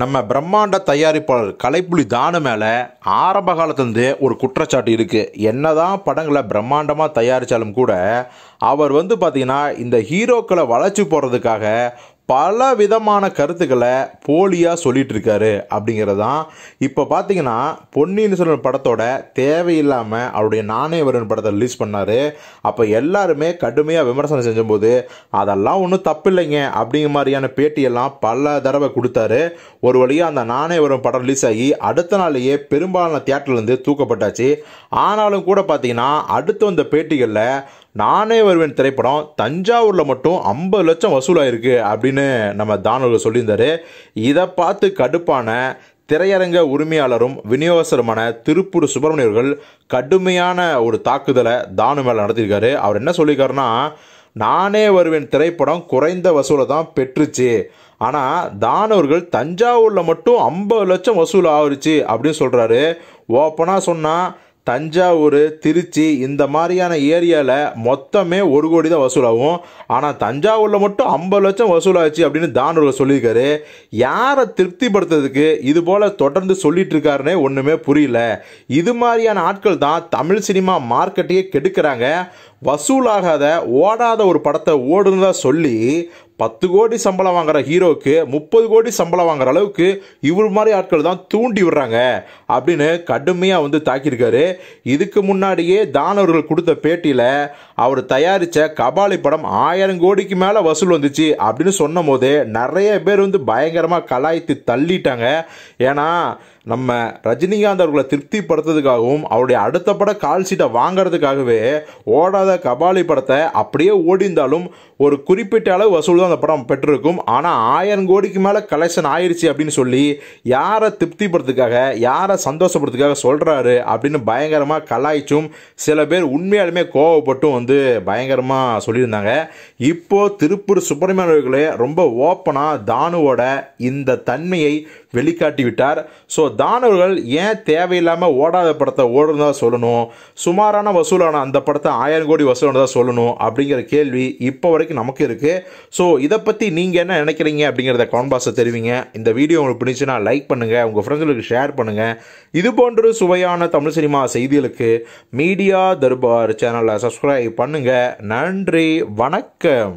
நம்ம பிரம்மாண்ட தயாரிப்பாளர் கலைப்புலி தானு மேலே ஆரம்ப காலத்துலேருந்தே ஒரு குற்றச்சாட்டு இருக்குது என்ன தான் படங்களை பிரம்மாண்டமாக தயாரித்தாலும் கூட அவர் வந்து பார்த்திங்கன்னா இந்த ஹீரோக்களை வளர்ச்சி போடுறதுக்காக பல விதமான கருத்துக்களை போலியாக சொல்லிகிட்டு இருக்காரு அப்படிங்கிறதான் இப்போ பார்த்தீங்கன்னா பொன்னியின் செல்வன் படத்தோட தேவையில்லாமல் அவருடைய நாணயவரன் படத்தை ரிலீஸ் பண்ணார் அப்போ எல்லாருமே கடுமையாக விமர்சனம் செஞ்சபோது அதெல்லாம் ஒன்றும் தப்பில்லைங்க அப்படிங்கிற மாதிரியான பேட்டியெல்லாம் பல தடவை கொடுத்தாரு ஒரு வழியாக அந்த நாணயவரன் படம் ரிலீஸ் ஆகி அடுத்த நாளையே பெரும்பாலான தியேட்டர்லேருந்து தூக்கப்பட்டாச்சு ஆனாலும் கூட பார்த்தீங்கன்னா அடுத்து வந்த பேட்டிகளில் நானே வருவேன் திரைப்படம் தஞ்சாவூரில் மட்டும் ஐம்பது லட்சம் வசூலாயிருக்கு அப்படின்னு நம்ம தானவர்கள் சொல்லியிருந்தாரு இதை பார்த்து கடுப்பான திரையரங்க உரிமையாளரும் விநியோகஸ்தருமான திருப்பூர் சுப்பிரமணியர்கள் கடுமையான ஒரு தாக்குதலை தானு மேலே நடத்தியிருக்காரு அவர் என்ன சொல்லியிருக்காருன்னா நானே வருவேன் திரைப்படம் குறைந்த வசூலை தான் பெற்றுச்சு ஆனால் தானவர்கள் தஞ்சாவூரில் மட்டும் ஐம்பது லட்சம் வசூல் ஆகிருச்சு அப்படின்னு சொல்கிறாரு ஓப்பனாக சொன்னால் தஞ்சாவூர் திருச்சி இந்த மாதிரியான ஏரியாவில் மொத்தமே ஒரு கோடி தான் வசூலாகும் ஆனால் தஞ்சாவூரில் மட்டும் ஐம்பது லட்சம் வசூலாச்சு அப்படின்னு தானூரில் சொல்லியிருக்காரு யாரை திருப்திப்படுத்துறதுக்கு இது போல் தொடர்ந்து சொல்லிட்டு இருக்காருன்னே ஒன்றுமே புரியல இது மாதிரியான ஆட்கள் தான் தமிழ் சினிமா மார்க்கெட்டையே கெடுக்கிறாங்க வசூலாகாத ஓடாத ஒரு படத்தை ஓடுனதாக சொல்லி பத்து கோடி சம்பளம் வாங்குற ஹீரோவுக்கு முப்பது கோடி சம்பளம் வாங்குற அளவுக்கு இவர் மாதிரி ஆட்கள் தான் தூண்டி விடுறாங்க அப்படின்னு கடுமையாக வந்து தாக்கியிருக்காரு இதுக்கு முன்னாடியே தானவர்கள் கொடுத்த பேட்டியில் அவர் தயாரித்த கபாலி படம் ஆயிரம் கோடிக்கு மேலே வசூல் வந்துச்சு அப்படின்னு சொன்னும் போது நிறைய பேர் வந்து பயங்கரமாக கலாய்த்து தள்ளிட்டாங்க ஏன்னா நம்ம ரஜினிகாந்த் அவர்களை திருப்திப்படுத்துறதுக்காகவும் அவருடைய அடுத்த பட கால் சீட்டை வாங்கிறதுக்காகவே ஓடாத கபாலி படத்தை அப்படியே ஓடிந்தாலும் ஒரு குறிப்பிட்ட அளவு வசூல் தான் அந்த படம் பெற்றிருக்கும் ஆனால் ஆயிரம் கோடிக்கு மேலே கலெக்ஷன் ஆயிடுச்சு அப்படின்னு சொல்லி யாரை திருப்திப்படுறதுக்காக யாரை சந்தோஷப்படுறதுக்காக சொல்கிறாரு அப்படின்னு பயங்கரமாக கலாய்ச்சும் சில பேர் உண்மையாலுமே கோவப்பட்டும் வந்து வந்து பயங்கரமாக சொல்லியிருந்தாங்க இப்போது திருப்பூர் சுப்பிரமணியர்களே ரொம்ப ஓப்பனாக தானுவோட இந்த தன்மையை வெளிக்காட்டி விட்டார் ஸோ தானவர்கள் ஏன் தேவையில்லாமல் ஓடாத படத்தை ஓடுறதா சொல்லணும் சுமாரான வசூலான அந்த படத்தை ஆயிரம் கோடி வசூலானதாக சொல்லணும் அப்படிங்கிற கேள்வி இப்போ வரைக்கும் நமக்கு இருக்குது ஸோ இதை பற்றி நீங்கள் என்ன நினைக்கிறீங்க அப்படிங்கிறத கான்பாஸை தெரிவிங்க இந்த வீடியோ உங்களுக்கு பிடிச்சுன்னா லைக் பண்ணுங்கள் உங்கள் ஃப்ரெண்ட்ஸுக்கு ஷேர் பண்ணுங்கள் இது போன்ற சுவையான தமிழ் சினிமா செய்திகளுக்கு மீடியா தர்பார் சேனலை சப்ஸ்கிரைப் பண்ணுங்கள் நன்றி வணக்கம்